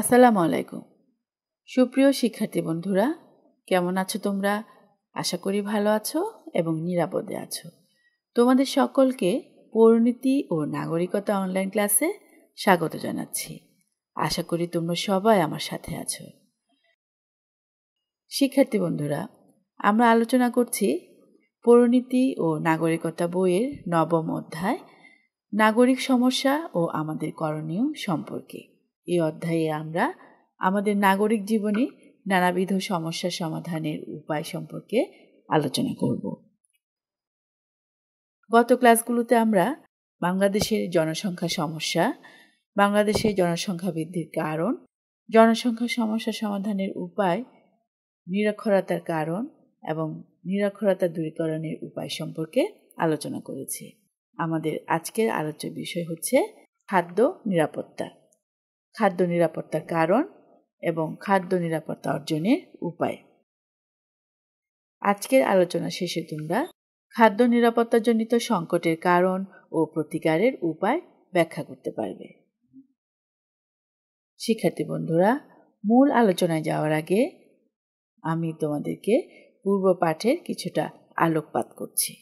আসসালামু আলাইকুম সুপ্রিয় শিক্ষার্থী বন্ধুরা কেমন আছো তোমরা আশা করি ভালো আছো এবং নিরাপদে আছো তোমাদের সকলকে পরিণীতি ও নাগরিকতা অনলাইন ক্লাসে স্বাগত জানাচ্ছি আশা করি তোমরা সবাই আমার সাথে আছো শিক্ষার্থী বন্ধুরা আমরা আলোচনা করছি পরিণীতি ও নাগরিকতা বইয়ের নবম অধ্যায় নাগরিক সমস্যা ও আমাদের করণীয় সম্পর্কে এই অধ্যায়ে আমরা আমাদের নাগরিক জীবনে নানাবিধ সমস্যা সমাধানের উপায় সম্পর্কে আলোচনা করব গত ক্লাসগুলোতে আমরা বাংলাদেশের জনসংখ্যা সমস্যা বাংলাদেশের জনসংখ্যা বৃদ্ধির কারণ জনসংখ্যা সমস্যা সমাধানের উপায় নিরক্ষরতার কারণ এবং নিরক্ষরতা দূরীকরণের উপায় সম্পর্কে আলোচনা করেছি আমাদের আজকের আলোচ্য বিষয় হচ্ছে খাদ্য নিরাপত্তা খাদ্য নিরাপত্তার কারণ এবং খাদ্য নিরাপত্তা অর্জনের উপায় আজকের আলোচনা শেষে তোমরা খাদ্য নিরাপত্তাজনিত সংকটের কারণ ও প্রতিকারের উপায় ব্যাখ্যা করতে পারবে শিক্ষার্থী বন্ধুরা মূল আলোচনায় যাওয়ার আগে আমি তোমাদেরকে পূর্ব পাঠের কিছুটা আলোকপাত করছি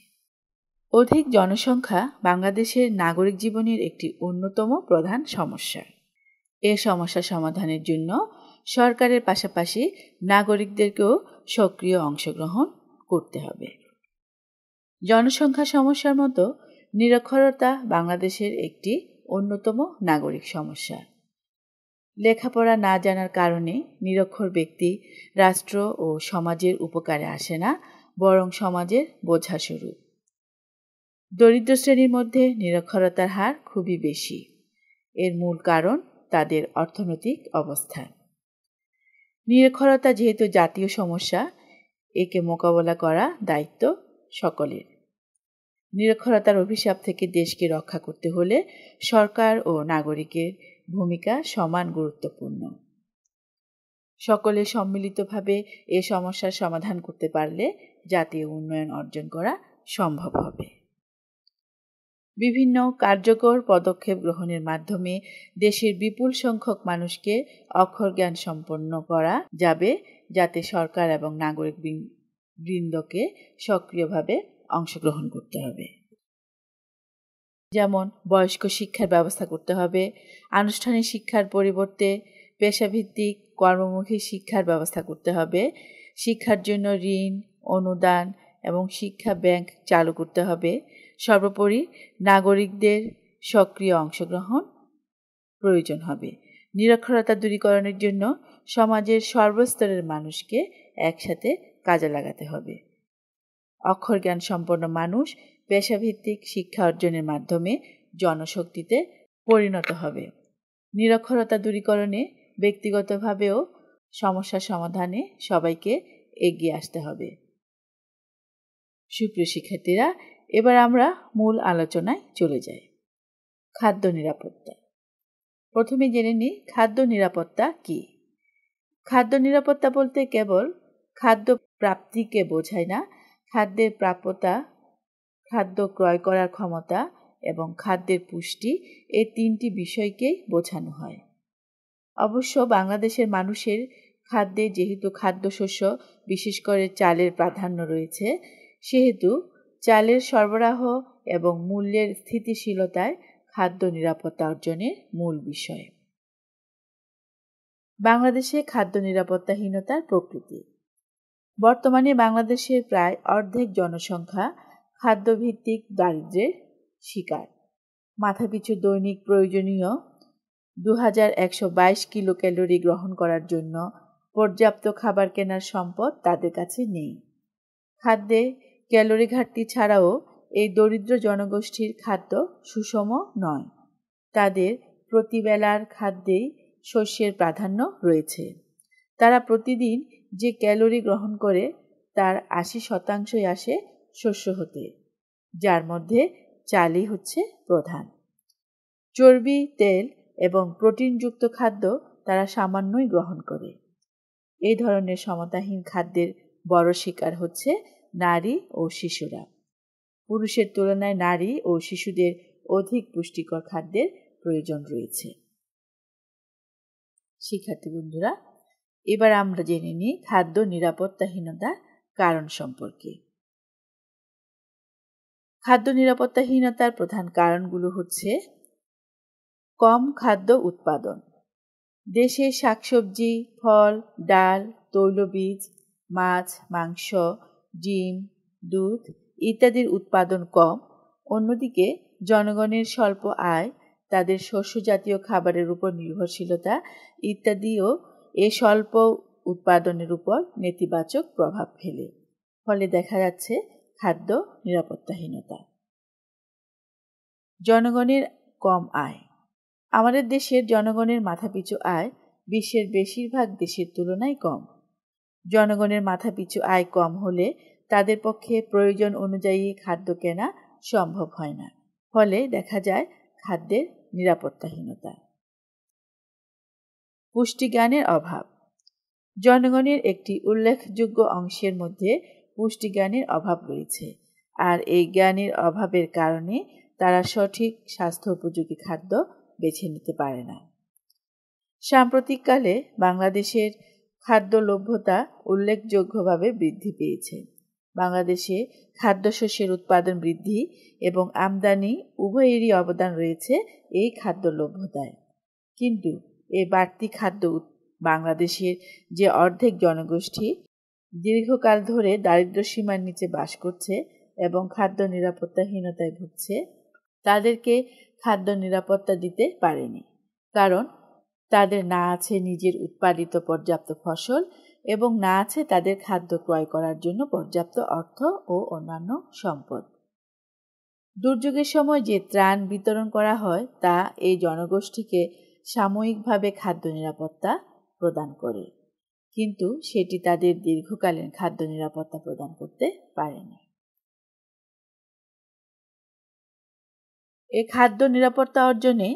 অধিক জনসংখ্যা বাংলাদেশের নাগরিক জীবনের একটি অন্যতম প্রধান সমস্যা এ সমস্যা সমাধানের জন্য সরকারের পাশাপাশি নাগরিকদেরকেও সক্রিয় অংশগ্রহণ করতে হবে জনসংখ্যা সমস্যার মতো নিরক্ষরতা বাংলাদেশের একটি অন্যতম নাগরিক সমস্যা লেখাপড়া না জানার কারণে নিরক্ষর ব্যক্তি রাষ্ট্র ও সমাজের উপকারে আসে না বরং সমাজের বোঝা শুরু দরিদ্র শ্রেণীর মধ্যে নিরক্ষরতার হার খুবই বেশি এর মূল কারণ তাদের অর্থনৈতিক অবস্থা নিরক্ষরতা যেহেতু জাতীয় সমস্যা একে মোকাবেলা করা দায়িত্ব সকলের নিরক্ষরতার অভিশাপ থেকে দেশকে রক্ষা করতে হলে সরকার ও নাগরিকের ভূমিকা সমান গুরুত্বপূর্ণ সকলে সম্মিলিতভাবে এ সমস্যার সমাধান করতে পারলে জাতীয় উন্নয়ন অর্জন করা সম্ভব হবে বিভিন্ন কার্যকর পদক্ষেপ গ্রহণের মাধ্যমে দেশের বিপুল সংখ্যক মানুষকে অক্ষর জ্ঞান সম্পন্ন করা যাবে যাতে সরকার এবং নাগরিক বৃন্দকে সক্রিয়ভাবে অংশগ্রহণ করতে হবে যেমন বয়স্ক শিক্ষার ব্যবস্থা করতে হবে আনুষ্ঠানিক শিক্ষার পরিবর্তে পেশাভিত্তিক কর্মমুখী শিক্ষার ব্যবস্থা করতে হবে শিক্ষার জন্য ঋণ অনুদান এবং শিক্ষা ব্যাংক চালু করতে হবে সর্বোপরি নাগরিকদের সক্রিয় অংশগ্রহণ প্রয়োজন হবে নিরক্ষরতা দূরীকরণের জন্য সমাজের সর্বস্তরের মানুষকে একসাথে কাজে লাগাতে হবে অক্ষর জ্ঞান সম্পন্ন মানুষ পেশাভিত্তিক শিক্ষা অর্জনের মাধ্যমে জনশক্তিতে পরিণত হবে নিরক্ষরতা দূরীকরণে ব্যক্তিগতভাবেও সমস্যা সমাধানে সবাইকে এগিয়ে আসতে হবে সুপ্রিয় শিক্ষার্থীরা এবার আমরা মূল আলোচনায় চলে যাই খাদ্য নিরাপত্তা প্রথমে জেনে নিই খাদ্য নিরাপত্তা কি খাদ্য নিরাপত্তা বলতে কেবল খাদ্য প্রাপ্তিকে বোঝায় না খাদ্যের প্রাপ্যতা খাদ্য ক্রয় করার ক্ষমতা এবং খাদ্যের পুষ্টি এই তিনটি বিষয়কেই বোঝানো হয় অবশ্য বাংলাদেশের মানুষের খাদ্যে যেহেতু খাদ্যশস্য বিশেষ করে চালের প্রাধান্য রয়েছে সেহেতু চালের সরবরাহ এবং মূল্যের স্থিতিশীলতায় খাদ্য নিরাপত্তা অর্জনের মূল বিষয় বাংলাদেশে খাদ্য নিরাপত্তাহীনতার প্রকৃতি বর্তমানে বাংলাদেশের প্রায় অর্ধেক জনসংখ্যা খাদ্যভিত্তিক দারিদ্রের শিকার মাথাপিছু দৈনিক প্রয়োজনীয় দু হাজার একশো বাইশ কিলো ক্যালোরি গ্রহণ করার জন্য পর্যাপ্ত খাবার কেনার সম্পদ তাদের কাছে নেই খাদ্যে ক্যালোরি ঘাটতি ছাড়াও এই দরিদ্র জনগোষ্ঠীর খাদ্য সুষম নয় তাদের প্রতিবেলার খাদ্যেই শস্যের প্রাধান্য রয়েছে তারা প্রতিদিন যে ক্যালোরি গ্রহণ করে তার আশি শতাংশই আসে শস্য হতে যার মধ্যে চালই হচ্ছে প্রধান চর্বি তেল এবং প্রোটিনযুক্ত খাদ্য তারা সামান্যই গ্রহণ করে এই ধরনের সমতাহীন খাদ্যের বড় শিকার হচ্ছে নারী ও শিশুরা পুরুষের তুলনায় নারী ও শিশুদের অধিক পুষ্টিকর খাদ্যের প্রয়োজন রয়েছে শিক্ষার্থী বন্ধুরা এবার আমরা জেনে নিই খাদ্য নিরাপত্তাহীনতার কারণ সম্পর্কে খাদ্য নিরাপত্তাহীনতার প্রধান কারণগুলো হচ্ছে কম খাদ্য উৎপাদন দেশে শাকসবজি ফল ডাল তৈলবীজ মাছ মাংস ডিম দুধ ইত্যাদির উৎপাদন কম অন্যদিকে জনগণের স্বল্প আয় তাদের শস্য জাতীয় খাবারের উপর নির্ভরশীলতা ইত্যাদিও এ স্বল্প উৎপাদনের উপর নেতিবাচক প্রভাব ফেলে ফলে দেখা যাচ্ছে খাদ্য নিরাপত্তাহীনতা জনগণের কম আয় আমাদের দেশের জনগণের মাথাপিছু আয় বিশ্বের বেশিরভাগ দেশের তুলনায় কম জনগণের মাথাপিছু আয় কম হলে তাদের পক্ষে প্রয়োজন অনুযায়ী খাদ্য কেনা সম্ভব হয় না ফলে দেখা যায় খাদ্যের নিরাপত্তাহীনতা পুষ্টিজ্ঞানের অভাব জনগণের একটি উল্লেখযোগ্য অংশের মধ্যে পুষ্টিজ্ঞানের অভাব রয়েছে আর এই জ্ঞানের অভাবের কারণে তারা সঠিক স্বাস্থ্য উপযোগী খাদ্য বেছে নিতে পারে না সাম্প্রতিককালে বাংলাদেশের খাদ্যলভ্যতা উল্লেখযোগ্যভাবে বৃদ্ধি পেয়েছে বাংলাদেশে খাদ্যশস্যের উৎপাদন বৃদ্ধি এবং আমদানি উভয়েরই অবদান রয়েছে এই খাদ্যলভ্যতায় কিন্তু এ বাড়তি খাদ্য বাংলাদেশের যে অর্ধেক জনগোষ্ঠী দীর্ঘকাল ধরে দারিদ্র্যসীমার নিচে বাস করছে এবং খাদ্য নিরাপত্তাহীনতায় ভুগছে তাদেরকে খাদ্য নিরাপত্তা দিতে পারেনি কারণ তাদের না আছে নিজের উৎপাদিত পর্যাপ্ত ফসল এবং না আছে তাদের খাদ্য ক্রয় করার জন্য পর্যাপ্ত অর্থ ও অন্যান্য সম্পদ দুর্যোগের সময় যে ত্রাণ বিতরণ করা হয় তা এই জনগোষ্ঠীকে সাময়িকভাবে খাদ্য নিরাপত্তা প্রদান করে কিন্তু সেটি তাদের দীর্ঘকালীন খাদ্য নিরাপত্তা প্রদান করতে পারেনি এ খাদ্য নিরাপত্তা অর্জনে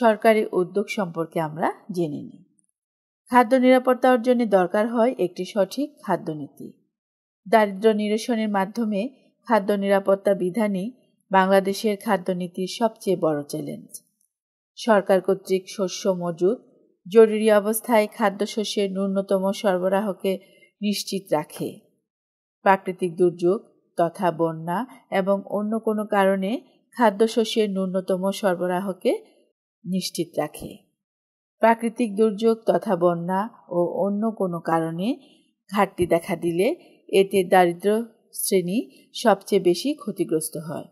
সরকারি উদ্যোগ সম্পর্কে আমরা জেনে নিই খাদ্য নিরাপত্তা অর্জনে দরকার হয় একটি সঠিক খাদ্যনীতি দারিদ্র নিরসনের মাধ্যমে খাদ্য নিরাপত্তা বিধানই বাংলাদেশের খাদ্যনীতির সবচেয়ে বড় চ্যালেঞ্জ সরকার কর্তৃক শস্য মজুদ জরুরি অবস্থায় খাদ্যশস্যের ন্যূনতম সরবরাহকে নিশ্চিত রাখে প্রাকৃতিক দুর্যোগ তথা বন্যা এবং অন্য কোনো কারণে খাদ্যশস্যের ন্যূনতম সরবরাহকে নিশ্চিত রাখে প্রাকৃতিক দুর্যোগ তথা বন্যা ও অন্য কোনো কারণে ঘাটতি দেখা দিলে এতে দারিদ্র শ্রেণী সবচেয়ে বেশি ক্ষতিগ্রস্ত হয়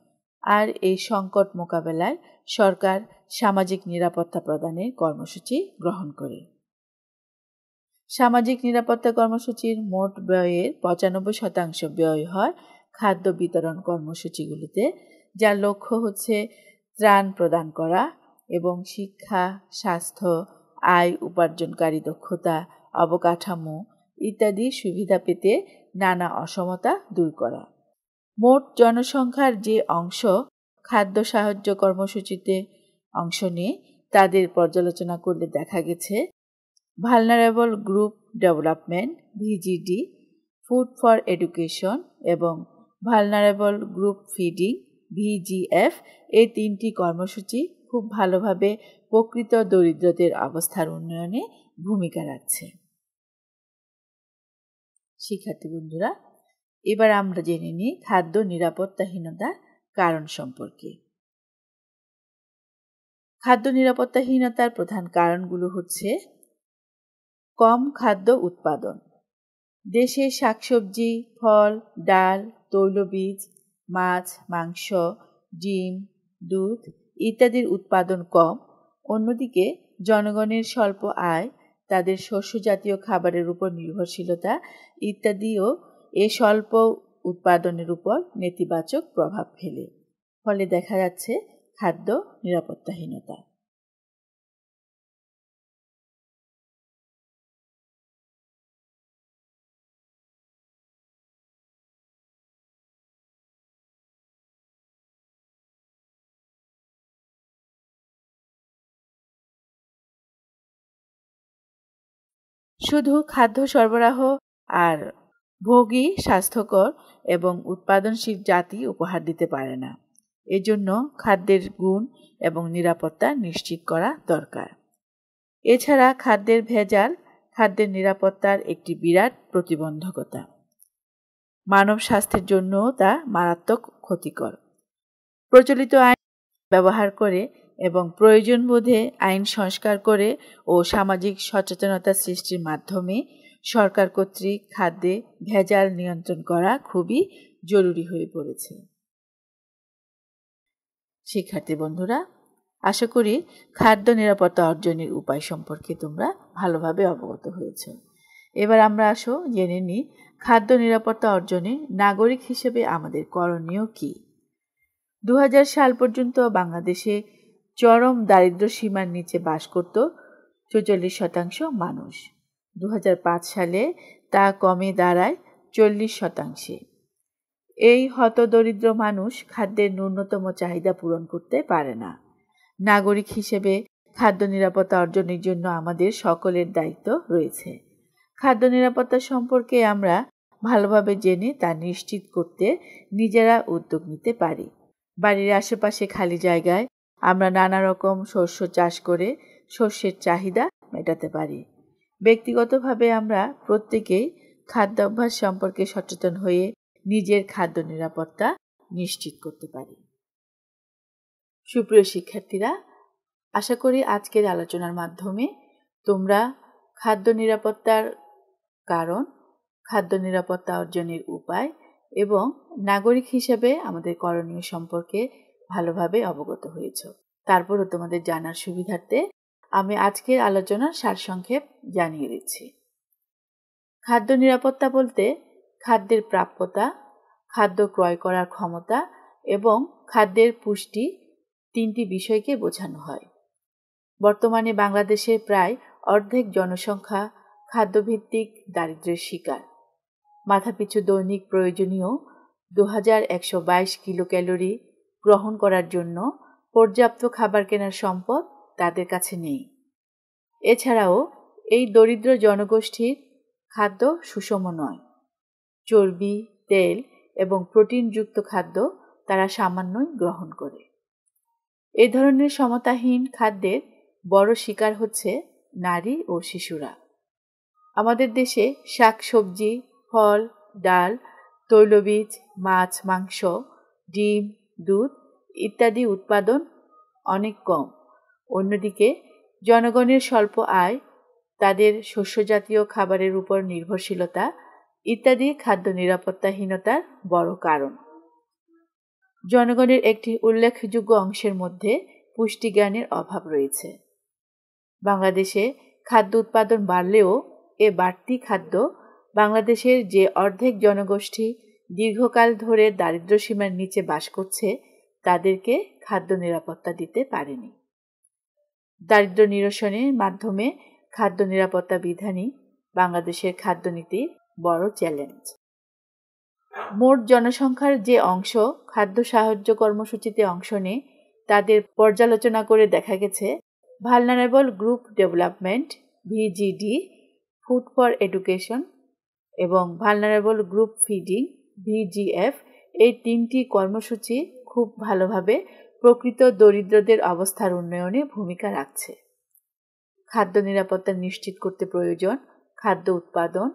আর এই সংকট মোকাবেলায় সরকার সামাজিক নিরাপত্তা প্রদানের কর্মসূচি গ্রহণ করে সামাজিক নিরাপত্তা কর্মসূচির মোট ব্যয়ের পঁচানব্বই শতাংশ ব্যয় হয় খাদ্য বিতরণ কর্মসূচিগুলিতে যার লক্ষ্য হচ্ছে ত্রাণ প্রদান করা এবং শিক্ষা স্বাস্থ্য আয় উপার্জনকারী দক্ষতা অবকাঠামো ইত্যাদি সুবিধা পেতে নানা অসমতা দূর করা মোট জনসংখ্যার যে অংশ খাদ্য সাহায্য কর্মসূচিতে অংশ নিয়ে তাদের পর্যালোচনা করলে দেখা গেছে vulnerable group development VGD food for education এবং ভালনারেবল গ্রুপ ফিডিং ভিজিএফ এই তিনটি কর্মসূচি খুব ভালোভাবে প্রকৃত দরিদ্রদের অবস্থার উন্নয়নে ভূমিকা রাখছে শিক্ষার্থী বন্ধুরা এবার আমরা জেনে নিই খাদ্য নিরাপত্তাহীনতা কারণ সম্পর্কে খাদ্য নিরাপত্তাহীনতার প্রধান কারণগুলো হচ্ছে কম খাদ্য উৎপাদন দেশে শাকসবজি ফল ডাল তৈলবীজ মাছ মাংস ডিম দুধ ইত্যাদির উৎপাদন কম অন্যদিকে জনগণের স্বল্প আয় তাদের শস্য জাতীয় খাবারের উপর নির্ভরশীলতা ইত্যাদিও এ স্বল্প উৎপাদনের উপর নেতিবাচক প্রভাব ফেলে ফলে দেখা যাচ্ছে খাদ্য নিরাপত্তাহীনতা শুধু খাদ্য সরবরাহ আর ভোগী স্বাস্থ্যকর এবং উৎপাদনশীল জাতি উপহার দিতে পারে না এজন্য খাদ্যের গুণ এবং নিরাপত্তা নিশ্চিত করা দরকার এছাড়া খাদ্যের ভেজাল খাদ্যের নিরাপত্তার একটি বিরাট প্রতিবন্ধকতা মানব স্বাস্থ্যের জন্যও তা মারাত্মক ক্ষতিকর প্রচলিত আইন ব্যবহার করে এবং প্রয়োজন বোধে আইন সংস্কার করে ও সামাজিক সচেতনতা সৃষ্টির মাধ্যমে সরকার কর্তৃক খাদ্যে ভেজাল নিয়ন্ত্রণ করা খুবই জরুরি হয়ে পড়েছে শিক্ষার্থী বন্ধুরা আশা করি খাদ্য নিরাপত্তা অর্জনের উপায় সম্পর্কে তোমরা ভালোভাবে অবগত হয়েছ এবার আমরা আসো জেনে নিই খাদ্য নিরাপত্তা অর্জনে নাগরিক হিসেবে আমাদের করণীয় কী দু সাল পর্যন্ত বাংলাদেশে চরম দারিদ্র সীমার নিচে বাস করত চৌচল্লিশ শতাংশ মানুষ দু সালে তা কমে দাঁড়ায় চল্লিশ শতাংশে এই হতদরিদ্র মানুষ খাদ্যের ন্যূনতম চাহিদা পূরণ করতে পারে না নাগরিক হিসেবে খাদ্য নিরাপত্তা অর্জনের জন্য আমাদের সকলের দায়িত্ব রয়েছে খাদ্য নিরাপত্তা সম্পর্কে আমরা ভালোভাবে জেনে তা নিশ্চিত করতে নিজেরা উদ্যোগ নিতে পারি বাড়ির আশেপাশে খালি জায়গায় আমরা নানা রকম শস্য চাষ করে শস্যের চাহিদা মেটাতে পারি ব্যক্তিগতভাবে আমরা প্রত্যেকেই খাদ্যাভ্যাস সম্পর্কে সচেতন হয়ে নিজের খাদ্য নিরাপত্তা নিশ্চিত করতে পারি সুপ্রিয় শিক্ষার্থীরা আশা করি আজকের আলোচনার মাধ্যমে তোমরা খাদ্য নিরাপত্তার কারণ খাদ্য নিরাপত্তা অর্জনের উপায় এবং নাগরিক হিসেবে আমাদের করণীয় সম্পর্কে ভালোভাবে অবগত হয়েছ তারপরও তোমাদের জানার সুবিধার্থে আমি আজকের আলোচনার সারসংক্ষেপ জানিয়ে দিচ্ছি খাদ্য নিরাপত্তা বলতে খাদ্যের প্রাপ্যতা খাদ্য ক্রয় করার ক্ষমতা এবং খাদ্যের পুষ্টি তিনটি বিষয়কে বোঝানো হয় বর্তমানে বাংলাদেশের প্রায় অর্ধেক জনসংখ্যা খাদ্যভিত্তিক দারিদ্র্যের শিকার মাথাপিছু দৈনিক প্রয়োজনীয় দু হাজার একশো বাইশ কিলো ক্যালোরি গ্রহণ করার জন্য পর্যাপ্ত খাবার কেনার সম্পদ তাদের কাছে নেই এছাড়াও এই দরিদ্র জনগোষ্ঠীর খাদ্য সুষম নয় চর্বি তেল এবং প্রোটিনযুক্ত খাদ্য তারা সামান্যই গ্রহণ করে এ ধরনের সমতাহীন খাদ্যের বড় শিকার হচ্ছে নারী ও শিশুরা আমাদের দেশে শাক সবজি ফল ডাল তৈলবীজ মাছ মাংস ডিম দুধ ইত্যাদি উৎপাদন অনেক কম অন্যদিকে জনগণের স্বল্প আয় তাদের শস্যজাতীয় খাবারের উপর নির্ভরশীলতা ইত্যাদি খাদ্য নিরাপত্তাহীনতার বড় কারণ জনগণের একটি উল্লেখযোগ্য অংশের মধ্যে পুষ্টিজ্ঞানের অভাব রয়েছে বাংলাদেশে খাদ্য উৎপাদন বাড়লেও এ বাড়তি খাদ্য বাংলাদেশের যে অর্ধেক জনগোষ্ঠী দীর্ঘকাল ধরে সীমার নিচে বাস করছে তাদেরকে খাদ্য নিরাপত্তা দিতে পারেনি দারিদ্র নিরসনের মাধ্যমে খাদ্য নিরাপত্তা বিধানই বাংলাদেশের খাদ্যনীতির বড় চ্যালেঞ্জ মোট জনসংখ্যার যে অংশ খাদ্য সাহায্য কর্মসূচিতে অংশ নেয় তাদের পর্যালোচনা করে দেখা গেছে vulnerable group development VGD food for education এবং ভালনারেবল গ্রুপ ফিডিং ভিজিএফ এই তিনটি কর্মসূচি খুব ভালোভাবে প্রকৃত দরিদ্রদের অবস্থার উন্নয়নে ভূমিকা রাখছে খাদ্য নিরাপত্তা নিশ্চিত করতে প্রয়োজন খাদ্য উৎপাদন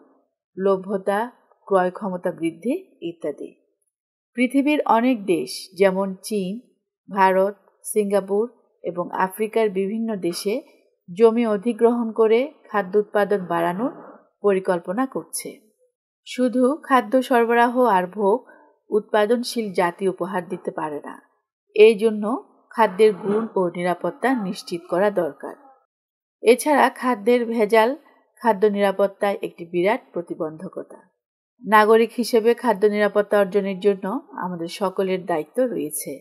লভ্যতা ক্রয় ক্ষমতা বৃদ্ধি ইত্যাদি পৃথিবীর অনেক দেশ যেমন চীন ভারত সিঙ্গাপুর এবং আফ্রিকার বিভিন্ন দেশে জমি অধিগ্রহণ করে খাদ্য উৎপাদন বাড়ানোর পরিকল্পনা করছে শুধু খাদ্য সরবরাহ আর ভোগ উৎপাদনশীল জাতি উপহার দিতে পারে না এই জন্য খাদ্যের গুণ ও নিরাপত্তা নিশ্চিত করা দরকার এছাড়া খাদ্যের ভেজাল খাদ্য নিরাপত্তায় একটি বিরাট প্রতিবন্ধকতা নাগরিক হিসেবে খাদ্য নিরাপত্তা অর্জনের জন্য আমাদের সকলের দায়িত্ব রয়েছে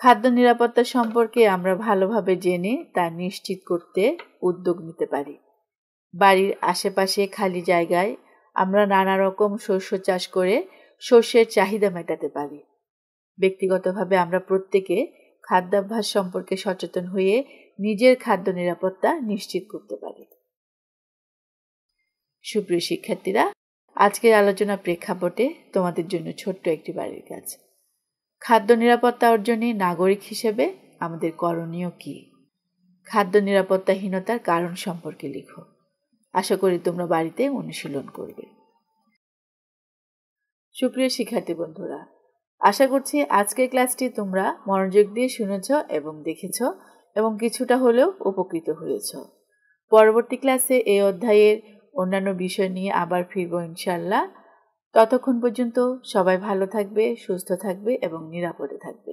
খাদ্য নিরাপত্তা সম্পর্কে আমরা ভালোভাবে জেনে তা নিশ্চিত করতে উদ্যোগ নিতে পারি বাড়ির আশেপাশে খালি জায়গায় আমরা নানা রকম শস্য চাষ করে শস্যের চাহিদা মেটাতে পারি ব্যক্তিগতভাবে আমরা প্রত্যেকে খাদ্যাভ্যাস সম্পর্কে সচেতন হয়ে নিজের খাদ্য নিরাপত্তা নিশ্চিত করতে পারি সুপ্রিয় শিক্ষার্থীরা আজকের আলোচনা প্রেক্ষাপটে তোমাদের জন্য ছোট্ট একটি বাড়ির কাজ খাদ্য নিরাপত্তা অর্জনে নাগরিক হিসেবে আমাদের করণীয় কি খাদ্য নিরাপত্তাহীনতার কারণ সম্পর্কে লিখো আশা করি তোমরা বাড়িতে অনুশীলন করবে সুপ্রিয় শিক্ষার্থী বন্ধুরা আশা করছি আজকের ক্লাসটি তোমরা মনোযোগ দিয়ে শুনেছ এবং দেখেছ এবং কিছুটা হলেও উপকৃত হয়েছ পরবর্তী ক্লাসে এই অধ্যায়ের অন্যান্য বিষয় নিয়ে আবার ফিরব ইনশাল্লাহ ততক্ষণ পর্যন্ত সবাই ভালো থাকবে সুস্থ থাকবে এবং নিরাপদে থাকবে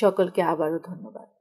সকলকে আবারও ধন্যবাদ